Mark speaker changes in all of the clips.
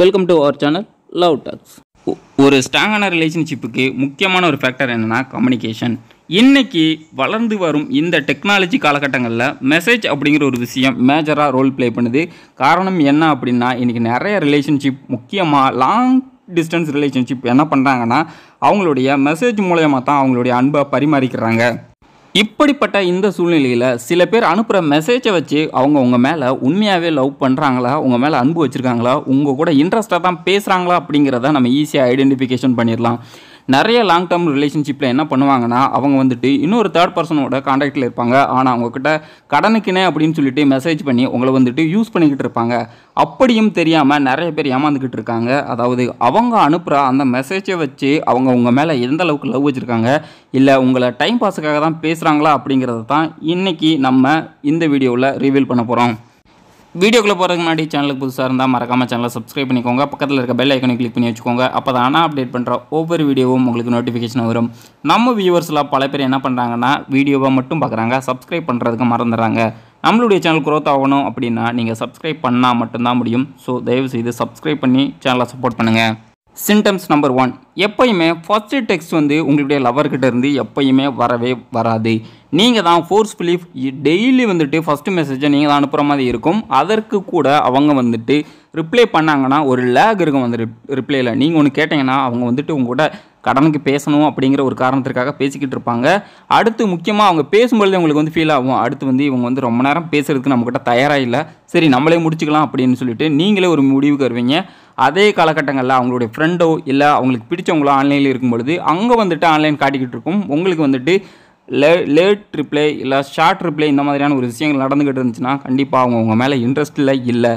Speaker 1: welcome to our channel love talks ஒரு ஸ்ட்ராங்கான ரிலேஷன்ஷிப்புக்கு முக்கியமான ஒரு ஃபேக்டர் என்னென்னா கம்யூனிகேஷன் இன்றைக்கி வளர்ந்து வரும் இந்த டெக்னாலஜி காலகட்டங்களில் மெசேஜ் அப்படிங்கிற ஒரு விஷயம் மேஜராக ரோல் ப்ளே பண்ணுது காரணம் என்ன அப்படின்னா இன்றைக்கி நிறைய ரிலேஷன்ஷிப் முக்கியமாக லாங் டிஸ்டன்ஸ் ரிலேஷன்ஷிப் என்ன பண்ணுறாங்கன்னா அவங்களுடைய மெசேஜ் மூலயமா தான் அவங்களுடைய அன்பை பரிமாறிக்கிறாங்க இப்படிப்பட்ட இந்த சூழ்நிலையில் சில பேர் அனுப்புகிற மெசேஜை வச்சு அவங்க உங்கள் மேலே உண்மையாகவே லவ் பண்ணுறாங்களா உங்கள் மேலே அன்பு வச்சுருக்காங்களா உங்கள் கூட இன்ட்ரெஸ்ட்டாக தான் பேசுகிறாங்களா அப்படிங்கிறத நம்ம ஈஸியாக ஐடென்டிஃபிகேஷன் பண்ணிடலாம் நிறைய லாங் டேர்ம் ரிலேஷன்ஷிப்பில் என்ன பண்ணுவாங்கன்னா அவங்க வந்துட்டு இன்னொரு தேர்ட் பர்சனோட காண்டாக்டில் இருப்பாங்க ஆனால் அவங்கக்கிட்ட கடனுக்குனே அப்படின்னு சொல்லிட்டு மெசேஜ் பண்ணி உங்களை வந்துட்டு யூஸ் பண்ணிக்கிட்டு இருப்பாங்க அப்படியும் தெரியாமல் நிறைய பேர் ஏமாந்துக்கிட்டு இருக்காங்க அதாவது அவங்க அனுப்புகிற அந்த மெசேஜை வச்சு அவங்க உங்கள் மேலே எந்த அளவுக்கு லவ் வச்சுருக்காங்க இல்லை உங்களை டைம் பாஸுக்காக தான் பேசுகிறாங்களா அப்படிங்கிறத தான் இன்றைக்கி நம்ம இந்த வீடியோவில் ரிவீல் பண்ண போகிறோம் வீடியோக்குள்ளே போகிறதுக்கு முன்னாடி சேனலுக்கு புதுசாக இருந்தால் மறக்காமல் சேனலை சப்ஸ்கிரைப் பண்ணிக்கோங்க பக்கத்தில் இருக்க பெல் ஐக்கனை கிளிக் பண்ணி வச்சுக்கோங்க அப்போ தான் ஆனால் அப்டேட் பண்ணுற ஒவ்வொரு வீடியோவும் உங்களுக்கு நோட்டிஃபிகேஷன் வரும் நம்ம வியூவர்ஸ்லாம் பல பேர் என்ன பண்ணுறாங்கன்னா வீடியோவை மட்டும் பார்க்குறாங்க சப்ஸ்கிரைப் பண்ணுறதுக்கு மறந்துடுறாங்க நம்மளுடைய சேனல் குரோத் ஆகணும் அப்படின்னா நீங்கள் சப்ஸ்கிரைப் பண்ணால் மட்டும்தான் முடியும் ஸோ தயவுசெய்து சப்ஸ்கிரைப் பண்ணி சேனலை சப்போர்ட் பண்ணுங்கள் சிம்டம்ஸ் நம்பர் ஒன் எப்பயுமே ஃபஸ்ட்டு டெக்ஸ்ட் வந்து உங்களுடைய லவர்கிட்ட இருந்து எப்பயுமே வரவே வராது நீங்கள் தான் ஃபோர்ஸ்ஃபுல்லி டெய்லி வந்துட்டு ஃபஸ்ட்டு மெசேஜை நீங்கள் தான் அனுப்புகிற மாதிரி இருக்கும் அதற்கு கூட அவங்க வந்துட்டு ரிப்ளை பண்ணாங்கன்னா ஒரு லேக் இருக்கும் அந்த ரிப் ரிப்ளைல நீங்கள் ஒன்று கேட்டிங்கன்னா அவங்க வந்துட்டு உங்கள்கிட்ட கடனுக்கு பேசணும் அப்படிங்கிற ஒரு காரணத்திற்காக பேசிக்கிட்டு இருப்பாங்க அடுத்து முக்கியமாக அவங்க பேசும்பொழுது அவங்களுக்கு வந்து ஃபீல் ஆகும் அடுத்து வந்து இவங்க வந்து ரொம்ப நேரம் பேசுகிறதுக்கு நம்மக்கிட்ட தயாராக இல்லை சரி நம்மளே முடிச்சுக்கலாம் அப்படின்னு சொல்லிட்டு நீங்களே ஒரு முடிவுக்கு வருவீங்க அதே காலகட்டங்களில் அவங்களுடைய ஃப்ரெண்டோ இல்லை அவங்களுக்கு பிடிச்சவங்களோ ஆன்லைனில் இருக்கும் பொழுது அங்கே வந்துட்டு ஆன்லைன் காட்டிக்கிட்டு இருக்கும் உங்களுக்கு வந்துட்டு லே லேட் ரிப்ளை இல்லை ஷார்ட் ரிப்ளை இந்த மாதிரியான ஒரு விஷயங்கள் நடந்துக்கிட்டு இருந்துச்சுன்னா கண்டிப்பாக அவங்க உங்கள் மேலே இன்ட்ரெஸ்ட் இல்லை இல்லை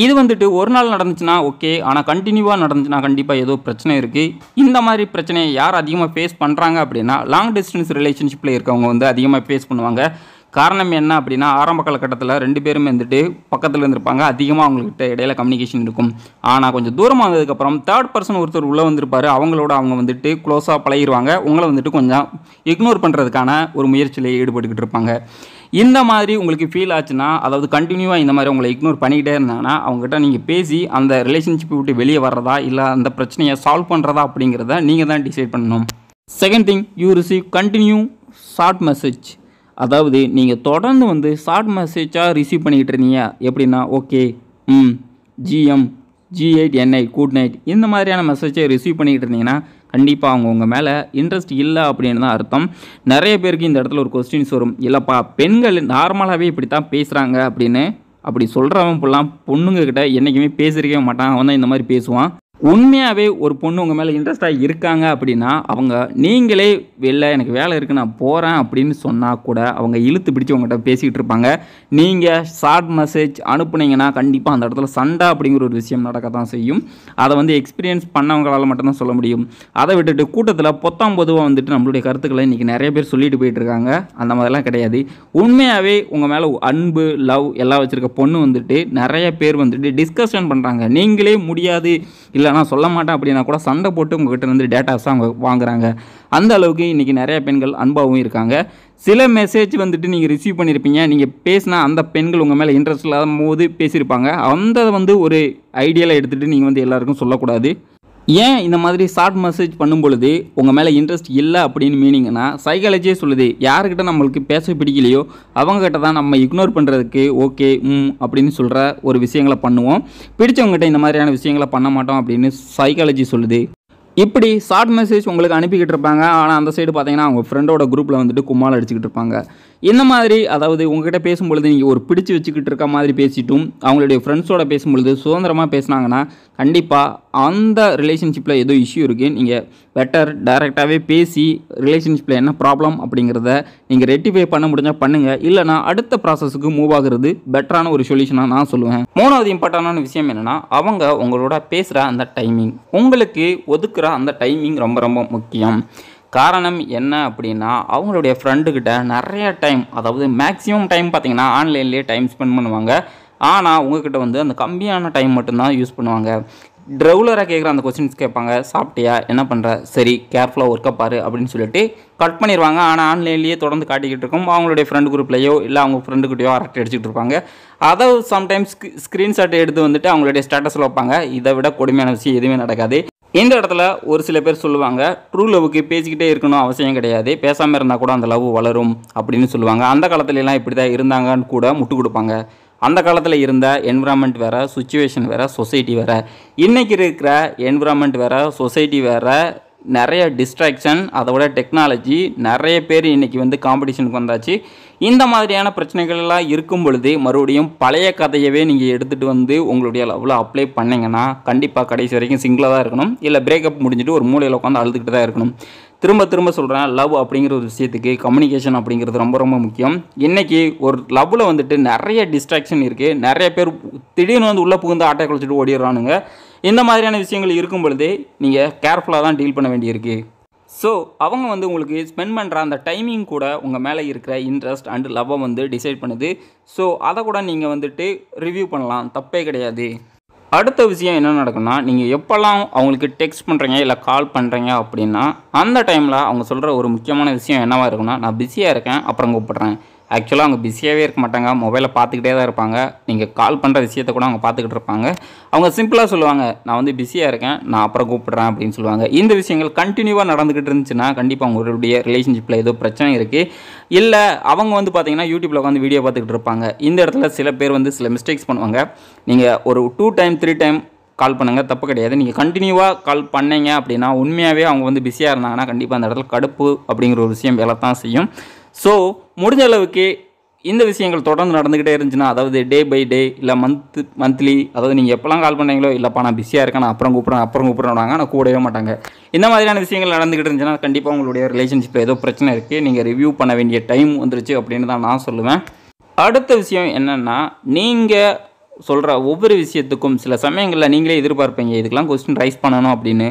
Speaker 1: இது வந்துட்டு ஒரு நாள் நடந்துச்சுன்னா ஓகே ஆனால் கண்டினியூவாக நடந்துச்சுன்னா கண்டிப்பாக ஏதோ பிரச்சனை இருக்குது இந்த மாதிரி பிரச்சனையை யார் அதிகமாக ஃபேஸ் பண்ணுறாங்க அப்படின்னா லாங் டிஸ்டன்ஸ் ரிலேஷன்ஷிப்பில் இருக்கவங்க வந்து அதிகமாக ஃபேஸ் பண்ணுவாங்க காரணம் என்ன அப்படின்னா ஆரம்ப காலகட்டத்தில் ரெண்டு பேரும் வந்துட்டு பக்கத்தில் இருந்திருப்பாங்க அதிகமாக அவங்கக்கிட்ட இடையில கம்யூனிகேஷன் இருக்கும் ஆனால் கொஞ்சம் தூரமாக வந்ததுக்கப்புறம் தேர்ட் பர்சன் ஒருத்தர் உள்ளே வந்திருப்பார் அவங்களோட அவங்க வந்துட்டு க்ளோஸாக பழகிடுவாங்க உங்களை வந்துட்டு கொஞ்சம் இக்னோர் பண்ணுறதுக்கான ஒரு முயற்சியில் ஈடுபட்டுக்கிட்டு இருப்பாங்க இந்த மாதிரி உங்களுக்கு ஃபீல் ஆச்சுன்னா அதாவது கண்டினியூவாக இந்த மாதிரி உங்களை இக்னோர் பண்ணிக்கிட்டே இருந்தாங்கன்னா அவங்ககிட்ட நீங்கள் பேசி அந்த ரிலேஷன்ஷிப்பை விட்டு வெளியே வர்றதா இல்லை அந்த பிரச்சனையை சால்வ் பண்ணுறதா அப்படிங்கிறத நீங்கள் தான் டிசைட் பண்ணணும் second thing you receive continue short message அதாவது நீங்கள் தொடர்ந்து வந்து ஷார்ட் மெசேஜாக ரிசீவ் பண்ணிக்கிட்டு இருந்தீங்க எப்படின்னா okay hmm GM G eight NI good night இந்த மாதிரியான மெசேஜை ரிசீவ் பண்ணிக்கிட்டு இருந்தீங்கன்னா கண்டிப்பாக அவங்க உங்கள் மேலே இன்ட்ரெஸ்ட் இல்லை அப்படின்னு தான் அர்த்தம் நிறைய பேருக்கு இந்த இடத்துல ஒரு கொஸ்டின்ஸ் வரும் இல்லைப்பா பெண்கள் நார்மலாகவே இப்படி தான் பேசுகிறாங்க அப்படின்னு அப்படி சொல்கிறவன் இப்படிலாம் பொண்ணுங்கக்கிட்ட என்றைக்குமே பேசிருக்கவே மாட்டான் அவன் தான் இந்த மாதிரி பேசுவான் உண்மையாகவே ஒரு பொண்ணு உங்கள் மேலே இன்ட்ரெஸ்ட்டாக இருக்காங்க அப்படின்னா அவங்க நீங்களே வெளில எனக்கு வேலை இருக்குது நான் போகிறேன் அப்படின்னு சொன்னால் கூட அவங்க இழுத்து பிடிச்சி உங்கள்கிட்ட பேசிகிட்டு இருப்பாங்க நீங்கள் ஷார்ட் மெசேஜ் அனுப்புனீங்கன்னா கண்டிப்பாக அந்த இடத்துல சண்டை அப்படிங்கிற ஒரு விஷயம் நடக்க தான் செய்யும் அதை வந்து எக்ஸ்பீரியன்ஸ் பண்ணவங்களால் மட்டும்தான் சொல்ல முடியும் அதை விட்டுட்டு கூட்டத்தில் பொத்தாம் பொதுவாக வந்துட்டு நம்மளுடைய கருத்துக்களை இன்றைக்கி நிறைய பேர் சொல்லிட்டு போயிட்டுருக்காங்க அந்த மாதிரிலாம் கிடையாது உண்மையாகவே உங்கள் மேலே அன்பு லவ் எல்லாம் வச்சுருக்க பொண்ணு வந்துட்டு நிறைய பேர் வந்துட்டு டிஸ்கஷன் பண்ணுறாங்க நீங்களே முடியாது இல்லை நான் சொல்ல மாட்டேன் அப்படின்னா கூட சண்டை போட்டு உங்ககிட்ட இருந்து டேட்டாஸ் அவங்க வாங்குறாங்க அந்த அளவுக்கு இன்றைக்கி நிறைய பெண்கள் அன்பாகவும் இருக்காங்க சில மெசேஜ் வந்துட்டு நீங்கள் ரிசீவ் பண்ணியிருப்பீங்க நீங்கள் பேசினா அந்த பெண்கள் உங்கள் மேலே இன்ட்ரெஸ்ட் இல்லாத போது பேசியிருப்பாங்க அந்த வந்து ஒரு ஐடியாவில் எடுத்துகிட்டு நீங்கள் வந்து எல்லாருக்கும் சொல்லக்கூடாது ஏன் இந்த மாதிரி ஷார்ட் மெசேஜ் பண்ணும் பொழுது உங்கள் மேலே இன்ட்ரெஸ்ட் இல்லை அப்படின்னு மீனிங்கன்னா சைக்காலஜியே சொல்லுது யாருக்கிட்ட நம்மளுக்கு பேச பிடிக்கலையோ அவங்கக்கிட்ட தான் நம்ம இக்னோர் பண்ணுறதுக்கு ஓகே ம் அப்படின்னு சொல்கிற ஒரு விஷயங்களை பண்ணுவோம் பிடிச்சவங்ககிட்ட இந்த மாதிரியான விஷயங்களை பண்ண மாட்டோம் அப்படின்னு சைக்காலஜி சொல்லுது இப்படி ஷார்ட் மெசேஜ் உங்களுக்கு அனுப்பிக்கிட்டு இருப்பாங்க ஆனால் அந்த சைடு பார்த்தீங்கன்னா அவங்க ஃப்ரெண்டோட குரூப்பில் வந்துட்டு கும்மால் அடிச்சுக்கிட்டு இருப்பாங்க இந்த மாதிரி அதாவது உங்ககிட்ட பேசும்பொழுது நீங்கள் ஒரு பிடிச்சு வச்சுக்கிட்டு இருக்க மாதிரி பேசிட்டும் அவங்களுடைய ஃப்ரெண்ட்ஸோட பேசும்பொழுது சுதந்திரமாக பேசுனாங்கன்னா கண்டிப்பாக அந்த ரிலேஷன்ஷிப்பில் ஏதோ இஷ்யூ இருக்குது நீங்கள் பெட்டர் டைரெக்டாகவே பேசி ரிலேஷன்ஷிப்பில் என்ன ப்ராப்ளம் அப்படிங்கிறத நீங்கள் ரெட்டிஃபை பண்ண முடிஞ்சால் பண்ணுங்கள் இல்லைனா அடுத்த ப்ராசஸுக்கு மூவ் ஆகுறது பெட்டரான ஒரு சொல்யூஷனாக நான் சொல்லுவேன் மூணாவது இம்பார்ட்டண்டான விஷயம் என்னென்னா அவங்க உங்களோட பேசுகிற அந்த டைமிங் உங்களுக்கு ஒதுக்குற அந்த டைமிங் ரொம்ப ரொம்ப முக்கியம் காரணம் என்ன அப்படின்னா அவங்களுடைய ஃப்ரெண்டுக்கிட்ட நிறைய டைம் அதாவது மேக்ஸிமம் டைம் பார்த்திங்கன்னா ஆன்லைன்லேயே டைம் ஸ்பெண்ட் பண்ணுவாங்க ஆனால் உங்ககிட்ட வந்து அந்த கம்மியான டைம் மட்டும்தான் யூஸ் பண்ணுவாங்க ட்ரவுலராக கேட்குற அந்த கொஸ்டின்ஸ் கேட்பாங்க சாப்பிட்டியா என்ன பண்ணுற சரி கேர்ஃபுல்லாக ஒர்க்கை பாரு அப்படின்னு சொல்லிட்டு கட் பண்ணிடுவாங்க ஆனால் ஆன்லைன்லேயே தொடர்ந்து காட்டிக்கிட்டு இருக்கும் அவங்களுடைய ஃப்ரெண்டு குரூப்லேயோ இல்லை அவங்க ஃப்ரெண்டுக்கிட்டையோ அரட்டை அடிச்சுட்டு இருப்பாங்க அதை சம்டைம்ஸ் ஸ்க்ரீன்ஷாட் எடுத்து வந்துட்டு அவங்களுடைய ஸ்டேட்டஸில் வைப்பாங்க இதை விட கொடுமையான விஷயம் எதுவுமே நடக்காது இந்த இடத்துல ஒரு சில பேர் சொல்லுவாங்க ட்ரூ லவ்வுக்கு பேசிக்கிட்டே இருக்கணும் அவசியம் கிடையாது பேசாமல் இருந்தால் கூட அந்த லவ் வளரும் அப்படின்னு சொல்லுவாங்க அந்த காலத்துலலாம் இப்படி தான் இருந்தாங்கன்னு கூட முட்டு கொடுப்பாங்க அந்த காலத்தில் இருந்த என்விரான்மெண்ட் வேறு சுச்சுவேஷன் வேறு சொசைட்டி வேறு இன்றைக்கி இருக்கிற என்விரான்மெண்ட் வேறு சொசைட்டி வேறு நிறைய டிஸ்ட்ராக்ஷன் அதோட டெக்னாலஜி நிறைய பேர் இன்றைக்கி வந்து காம்படிஷனுக்கு வந்தாச்சு இந்த மாதிரியான பிரச்சனைகள்லாம் இருக்கும் பொழுது மறுபடியும் பழைய கதையவே நீங்கள் எடுத்துகிட்டு வந்து உங்களுடைய லவ்வில் அப்ளை பண்ணிங்கன்னா கண்டிப்பாக கடைசி வரைக்கும் சிங்கிளாக தான் இருக்கணும் இல்லை பிரேக்கப் முடிஞ்சுட்டு ஒரு மூலையில் உட்காந்து அழுதுகிட்டு தான் இருக்கணும் திரும்ப திரும்ப சொல்கிறேன் லவ் அப்படிங்கிற ஒரு விஷயத்துக்கு கம்யூனிகேஷன் அப்படிங்கிறது ரொம்ப ரொம்ப முக்கியம் இன்றைக்கி ஒரு லவ்வில் வந்துட்டு நிறைய டிஸ்ட்ராக்ஷன் இருக்குது நிறைய பேர் திடீர்னு வந்து உள்ளே புகுந்து ஆட்டை குளிச்சுட்டு ஓடிடுறானுங்க இந்த மாதிரியான விஷயங்கள் இருக்கும் பொழுது நீங்கள் கேர்ஃபுல்லாக தான் டீல் பண்ண வேண்டியிருக்கு ஸோ அவங்க வந்து உங்களுக்கு ஸ்பெண்ட் பண்ணுற அந்த டைமிங் கூட உங்கள் மேலே இருக்கிற இன்ட்ரெஸ்ட் அண்ட் லவ்வை வந்து டிசைட் பண்ணுது ஸோ அதை கூட நீங்கள் வந்துட்டு ரிவ்யூ பண்ணலாம் தப்பே கிடையாது அடுத்த விஷயம் என்ன நடக்கும்னா நீங்கள் எப்போல்லாம் அவங்களுக்கு டெக்ஸ்ட் பண்ணுறீங்க இல்லை கால் பண்ணுறீங்க அப்படின்னா அந்த டைமில் அவங்க சொல்கிற ஒரு முக்கியமான விஷயம் என்னவாக இருக்குன்னா நான் பிஸியாக இருக்கேன் அப்புறம் கூப்பிட்றேன் ஆக்சுவலாக அவங்க பிஸியாகவே இருக்க மாட்டாங்க மொபைலை பார்த்துக்கிட்டே தான் இருப்பாங்க நீங்கள் கால் பண்ணுற விஷயத்த கூட அவங்க பார்த்துக்கிட்டு இருப்பாங்க அவங்க சிம்பிளாக சொல்லுவாங்க நான் வந்து பிஸியாக இருக்கேன் நான் அப்புறம் கூப்பிட்றேன் அப்படின்னு சொல்லுவாங்க இந்த விஷயங்கள் கண்டினியூவாக நடந்துக்கிட்டு இருந்துச்சுன்னா கண்டிப்பாக அவங்களுடைய ரிலேஷன்ஷிப்பில் ஏதோ பிரச்சனை இருக்குது இல்லை அவங்க வந்து பார்த்தீங்கன்னா யூடியூப்பில் உட்காந்து வீடியோ பார்த்துக்கிட்டு இருப்பாங்க இந்த இடத்துல சில பேர் வந்து சில மிஸ்டேக்ஸ் பண்ணுவாங்க நீங்கள் ஒரு two time three time call பண்ணுங்கள் தப்பு கிடையாது நீங்கள் கண்டினியூவாக கால் பண்ணீங்க அப்படின்னா உண்மையாகவே அவங்க வந்து பிஸியாக இருந்தாங்கன்னா கண்டிப்பாக அந்த இடத்துல கடுப்பு அப்படிங்கிற ஒரு விஷயம் வேலை தான் செய்யும் ஸோ முடிஞ்ச அளவுக்கு இந்த விஷயங்கள் தொடர்ந்து நடந்துக்கிட்டே இருந்துச்சுன்னா அதாவது டே பை டே இல்லை மந்த் மந்த்லி அதாவது நீங்கள் எப்போல்லாம் கால் பண்ணீங்களோ இல்லைப்பா நான் பிஸியாக இருக்கேன் நான் அப்புறம் கூப்பிட்றேன் அப்புறம் கூப்பிட்றேன்னாங்க நான் கூடவே மாட்டாங்க இந்த மாதிரியான விஷயங்கள் நடந்துக்கிட்டு இருந்துச்சுன்னா கண்டிப்பாக உங்களுடைய ரிலேஷன்ஷிப்பில் ஏதோ பிரச்சனை இருக்குது நீங்கள் ரிவ்யூ பண்ண வேண்டிய டைம் வந்துருச்சு அப்படின்னு தான் நான் சொல்லுவேன் அடுத்த விஷயம் என்னென்னா நீங்கள் சொல்கிற ஒவ்வொரு விஷயத்துக்கும் சில சமயங்களில் நீங்களே எதிர்பார்ப்பீங்க இதுக்கெலாம் கொஸ்டின் ரைஸ் பண்ணணும் அப்படின்னு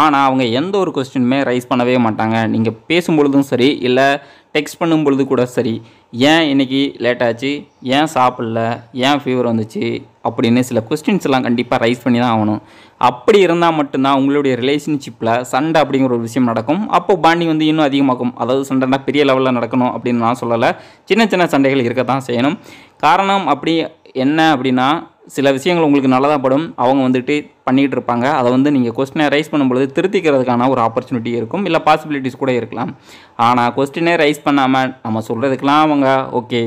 Speaker 1: ஆனால் அவங்க எந்த ஒரு கொஸ்டினுமே ரைஸ் பண்ணவே மாட்டாங்க நீங்கள் பேசும்பொழுதும் சரி இல்லை டெக்ஸ்ட் பண்ணும் பொழுது கூட சரி ஏன் இன்றைக்கி லேட் ஆச்சு ஏன் சாப்பிடல ஏன் ஃபீவர் வந்துச்சு அப்படின்னு சில கொஸ்டின்ஸ் எல்லாம் கண்டிப்பாக ரைஸ் பண்ணி தான் ஆகணும் அப்படி இருந்தால் மட்டும்தான் உங்களுடைய ரிலேஷன்ஷிப்பில் சண்டை அப்படிங்கிற ஒரு விஷயம் நடக்கும் அப்போ பாண்டிங் வந்து இன்னும் அதிகமாகும் அதாவது சண்டைனா பெரிய லெவலில் நடக்கணும் அப்படின்னு நான் சொல்லலை சின்ன சின்ன சண்டைகள் இருக்க தான் செய்யணும் காரணம் அப்படி என்ன அப்படின்னா சில விஷயங்கள் உங்களுக்கு நல்லதாக படும் அவங்க வந்துட்டு பண்ணிகிட்டு இருப்பாங்க அதை வந்து நீங்கள் கொஸ்டினை ரைஸ் பண்ணும்பொழுது திருத்திக்கிறதுக்கான ஒரு ஆப்பர்ச்சுனிட்டி இருக்கும் இல்லை பாசிபிலிட்டிஸ் கூட இருக்கலாம் ஆனால் கொஸ்டினே ரைஸ் பண்ணாமல் நம்ம சொல்கிறதுக்கெலாம் அவங்க ஓகே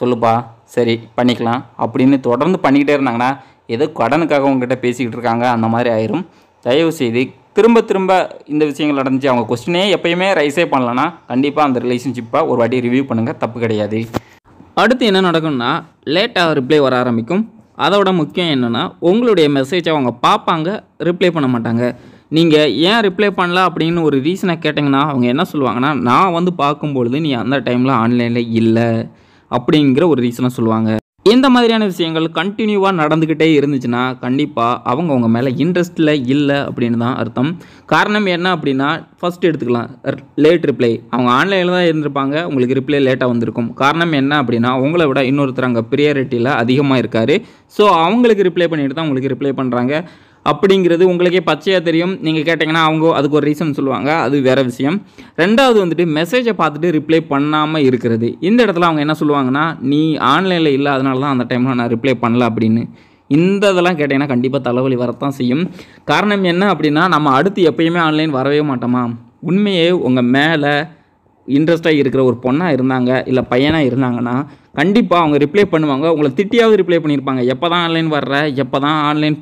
Speaker 1: சொல்லுப்பா சரி பண்ணிக்கலாம் அப்படின்னு தொடர்ந்து பண்ணிக்கிட்டே இருந்தாங்கன்னா ஏதோ கடனுக்காக உங்ககிட்ட பேசிக்கிட்டு இருக்காங்க அந்த மாதிரி ஆயிரும் தயவுசெய்து திரும்ப திரும்ப இந்த விஷயங்கள் நடந்துச்சு அவங்க கொஸ்டினே எப்பயுமே ரைஸே பண்ணலன்னா கண்டிப்பாக அந்த ரிலேஷன்ஷிப்பை ஒரு வாட்டி ரிவ்யூ பண்ணுங்கள் தப்பு கிடையாது அடுத்து என்ன நடக்கும்னா லேட்டாக ரிப்ளை வர ஆரம்பிக்கும் அதோட முக்கியம் என்னென்னா உங்களுடைய மெசேஜை அவங்க பார்ப்பாங்க ரிப்ளை பண்ண மாட்டாங்க நீங்கள் ஏன் ரிப்ளை பண்ணல அப்படின்னு ஒரு ரீசனை கேட்டிங்கன்னா அவங்க என்ன சொல்லுவாங்கன்னா நான் வந்து பார்க்கும்பொழுது நீ அந்த டைமில் ஆன்லைனில் இல்லை அப்படிங்கிற ஒரு ரீசனை சொல்லுவாங்க இந்த மாதிரியான விஷயங்கள் கண்டினியூவாக நடந்துக்கிட்டே இருந்துச்சுன்னா கண்டிப்பாக அவங்க அவங்க மேலே இன்ட்ரெஸ்ட்டில் இல்லை அப்படின்னு தான் அர்த்தம் காரணம் என்ன அப்படின்னா ஃபஸ்ட் எடுத்துக்கலாம் லேட் ரிப்ளை அவங்க ஆன்லைனில் தான் இருந்திருப்பாங்க உங்களுக்கு ரிப்ளை லேட்டாக வந்திருக்கும் காரணம் என்ன அப்படின்னா உங்களை விட இன்னொருத்தர் அங்கே ப்ரியாரிட்டியில் அதிகமாக இருக்கார் ஸோ அவங்களுக்கு ரிப்ளை பண்ணிட்டு தான் உங்களுக்கு ரிப்ளை பண்ணுறாங்க அப்படிங்கிறது உங்களுக்கே பச்சையாக தெரியும் நீங்கள் கேட்டிங்கன்னா அவங்க அதுக்கு ஒரு ரீசன் சொல்லுவாங்க அது வேறு விஷயம் ரெண்டாவது வந்துட்டு மெசேஜை பார்த்துட்டு ரிப்ளை பண்ணாமல் இருக்கிறது இந்த இடத்துல அவங்க என்ன சொல்லுவாங்கன்னா நீ ஆன்லைனில் இல்லை அதனால தான் அந்த டைமில் நான் ரிப்ளை பண்ணல அப்படின்னு இந்த இதெல்லாம் கேட்டிங்கன்னா கண்டிப்பாக தலைவலி வரத்தான் செய்யும் காரணம் என்ன அப்படின்னா நம்ம அடுத்து எப்பயுமே ஆன்லைன் வரவே மாட்டோமா உண்மையே உங்கள் மேலே இன்ட்ரெஸ்ட்டாக இருக்கிற ஒரு பொண்ணாக இருந்தாங்க இல்லை பையனாக இருந்தாங்கன்னா கண்டிப்பாக அவங்க ரிப்ளை பண்ணுவாங்க உங்களை திட்டியாவது ரிப்ளை பண்ணியிருப்பாங்க எப்போ தான் ஆன்லைன் வர்ற எப்போ தான் ஆன்லைன்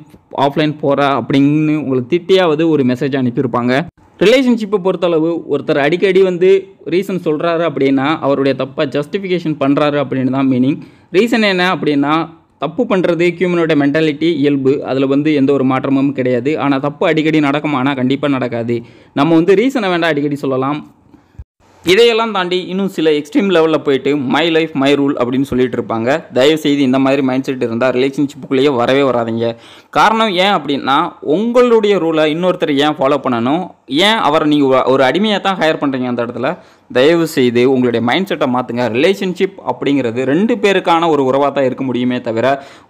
Speaker 1: ஆஃப்லைன் போகிற அப்படின்னு உங்களுக்கு திட்டியாவது ஒரு மெசேஜ் அனுப்பியிருப்பாங்க ரிலேஷன்ஷிப்பை பொறுத்தளவு ஒருத்தர் அடிக்கடி வந்து ரீசன் சொல்கிறாரு அப்படின்னா அவருடைய தப்பை ஜஸ்டிஃபிகேஷன் பண்ணுறாரு அப்படின்னு தான் மீனிங் ரீசன் என்ன அப்படின்னா தப்பு பண்ணுறது ஹியூமனோட மென்டாலிட்டி இயல்பு அதில் வந்து எந்த ஒரு மாற்றமும் கிடையாது ஆனால் தப்பு அடிக்கடி நடக்குமானால் கண்டிப்பாக நடக்காது நம்ம வந்து ரீசனை வேண்டாம் அடிக்கடி சொல்லலாம் இதையெல்லாம் தாண்டி இன்னும் சில எக்ஸ்ட்ரீம் லெவலில் போயிட்டு மை லைஃப் மை ரூல் அப்படின்னு சொல்லிட்டு இருப்பாங்க தயவுசெய்து இந்த மாதிரி மைண்ட் செட் இருந்தால் ரிலேஷன்ஷிப்புக்குள்ளேயே வரவே வராதிங்க காரணம் ஏன் அப்படின்னா உங்களுடைய ரூலை இன்னொருத்தர் ஏன் ஃபாலோ பண்ணணும் ஏன் அவரை நீங்கள் ஒரு அடிமையாக தான் ஹையர் பண்ணுறீங்க அந்த இடத்துல தயவு செய்து உங்களுடைய மைண்ட் செட்டை மாற்றுங்க ரிலேஷன்ஷிப் அப்படிங்கிறது ரெண்டு பேருக்கான ஒரு உறவாக தான் இருக்க முடியுமே தவிர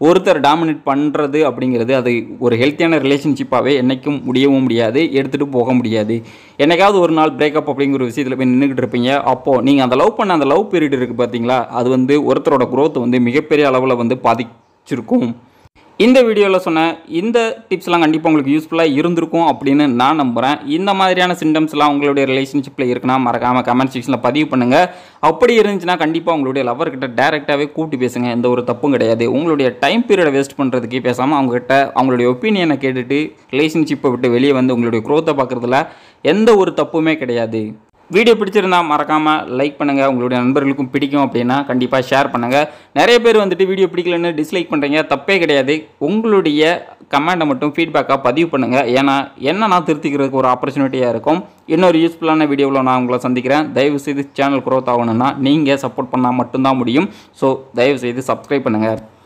Speaker 1: ஒருத்தர் டாமினேட் பண்ணுறது அப்படிங்கிறது அது ஒரு ஹெல்த்தியான ரிலேஷன்ஷிப்பாகவே என்றைக்கும் முடியவும் முடியாது எடுத்துகிட்டு போக முடியாது என்றைக்காவது ஒரு நாள் பிரேக்கப் அப்படிங்கிற விஷயத்தில் போய் நின்றுக்கிட்டு இருப்பீங்க அப்போது நீங்கள் அந்த லவ் பண்ண அந்த லவ் பீரியட் இருக்குது பார்த்தீங்களா அது வந்து ஒருத்தரோட குரோத்தை வந்து மிகப்பெரிய அளவில் வந்து பாதிச்சிருக்கும் இந்த வீடியோவில் சொன்ன இந்த டிப்ஸ்லாம் கண்டிப்பாக உங்களுக்கு யூஸ்ஃபுல்லாக இருந்திருக்கும் அப்படின்னு நான் நம்புகிறேன் இந்த மாதிரியான சிம்டம்ஸ்லாம் உங்களுடைய ரிலேஷன்ஷிப்பில் இருக்குன்னா மறக்காமல் கமெண்ட் செக்ஷனில் பதிவு பண்ணுங்கள் அப்படி இருந்துச்சுன்னா கண்டிப்பாக உங்களுடைய லவர்கிட்ட டேரெக்டாகவே கூப்பிட்டு பேசுங்க எந்த ஒரு தப்பும் கிடையாது உங்களுடைய டைம் பீரியடை வேஸ்ட் பண்ணுறதுக்கே பேசாமல் அவங்ககிட்ட அவங்களுடைய ஒப்பீனியனை கேட்டுட்டு ரிலேஷன்ஷிப்பை விட்டு வெளியே வந்து உங்களுடைய குரோத்தை பார்க்குறதுல எந்த ஒரு தப்புமே கிடையாது வீடியோ பிடிச்சிருந்தால் மறக்காமல் லைக் பண்ணுங்கள் உங்களுடைய நண்பர்களுக்கும் பிடிக்கும் அப்படின்னா கண்டிப்பாக ஷேர் பண்ணுங்கள் நிறைய பேர் வந்துட்டு வீடியோ பிடிக்கலன்னு டிஸ்லைக் பண்ணுறீங்க தப்பே கிடையாது உங்களுடைய கமெண்ட்டை மட்டும் ஃபீட்பேக்காக பதிவு பண்ணுங்கள் ஏன்னா என்ன நான் திருத்திக்கிறதுக்கு ஒரு ஆப்பர்ச்சுனிட்டியாக இருக்கும் இன்னொரு யூஸ்ஃபுல்லான வீடியோவில் நான் உங்களை சந்திக்கிறேன் தயவுசெய்து சேனல் க்ரோத் ஆகணும்னா நீங்கள் சப்போர்ட் பண்ணால் மட்டும்தான் முடியும் ஸோ தயவுசெய்து சப்ஸ்கிரைப் பண்ணுங்கள்